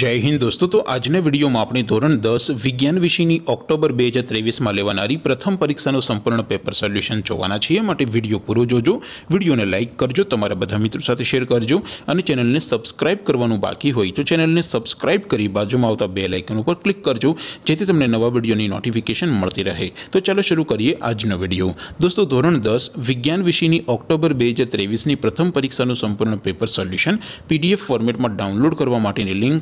जय हिंद दोस्तों तो आज ने वीडियो म आपने ધોરણ 10 વિજ્ઞાન વિષયની ઓક્ટોબર 2023 માં લેવાનારી પ્રથમ પરીક્ષાનો સંપૂર્ણ પેપર સોલ્યુશન જોવાનો છે એમ માટે વિડિયો પૂરો જોજો વિડિયોને લાઈક કરજો તમારા બધા મિત્રો સાથે શેર કરજો અને ચેનલને સબ્સ્ક્રાઇબ કરવાનું બાકી હોય તો ચેનલને સબ્સ્ક્રાઇબ કરી બાજુમાં આવતા બેલ આઇકન ઉપર ક્લિક કરજો જેથી તમને નવા વીડિયોની નોટિફિકેશન મળતી રહે તો ચાલો શરૂ કરીએ આજનો વિડિયો દોસ્તો ધોરણ 10 વિજ્ઞાન વિષયની ઓક્ટોબર 2023 ની પ્રથમ પરીક્ષાનો સંપૂર્ણ પેપર સોલ્યુશન PDF ફોર્મેટમાં ડાઉનલોડ કરવા માટેની લિંક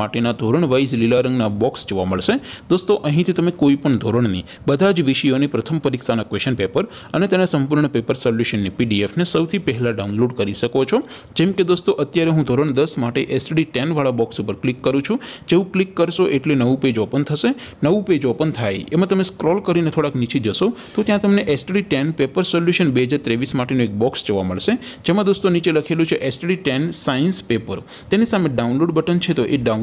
માટિના ધોરણ 9 લીલા રંગના બોક્સ જોવા મળશે દોસ્તો અહીંથી તમે કોઈ પણ ધોરણની બધા જ વિષયોની પ્રથમ પરીક્ષાના ક્વેશ્ચન પેપર અને તેના સંપૂર્ણ પેપર સોલ્યુશનની પીડીએફ ને સૌથી પહેલા ડાઉનલોડ કરી શકો છો જેમ કે દોસ્તો અત્યારે હું ધોરણ 10 માટે STD 10 વાળો બોક્સ ઉપર ક્લિક કરું છું જે હું ક્લિક કરશો એટલે નવું પેજ ઓપન થશે નવું પેજ ઓપન થાય એમાં તમે સ્ક્રોલ કરીને થોડક નીચે જશો તો ત્યાં તમને STD 10 પેપર સોલ્યુશન 2023 માટેનો એક બોક્સ જોવા મળશે જેમાં દોસ્તો નીચે લખેલું છે STD 10 સાયન્સ પેપર તેની સામે ડાઉનલોડ બટન છે તો એ ડાઉનલોડ